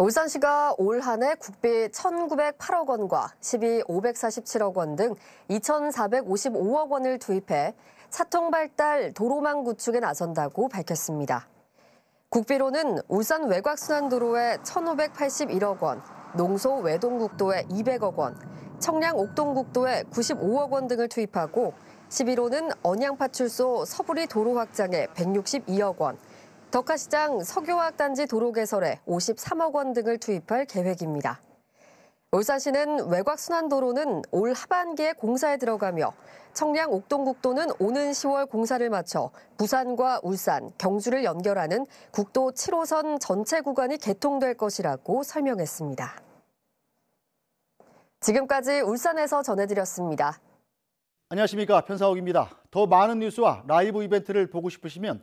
울산시가 올한해 국비 1,908억 원과 시비 547억 원 등 2,455억 원을 투입해 차통 발달 도로망 구축에 나선다고 밝혔습니다. 국비로는 울산 외곽순환도로에 1,581억 원, 농소 외동국도에 200억 원, 청량 옥동국도에 95억 원 등을 투입하고 11호는 언양파출소 서부리 도로 확장에 162억 원, 덕화시장 석유화학단지 도로 개설에 53억 원 등을 투입할 계획입니다. 울산시는 외곽순환도로는 올 하반기에 공사에 들어가며 청량 옥동국도는 오는 10월 공사를 마쳐 부산과 울산, 경주를 연결하는 국도 7호선 전체 구간이 개통될 것이라고 설명했습니다. 지금까지 울산에서 전해드렸습니다. 안녕하십니까 편사옥입니다. 더 많은 뉴스와 라이브 이벤트를 보고 싶으시면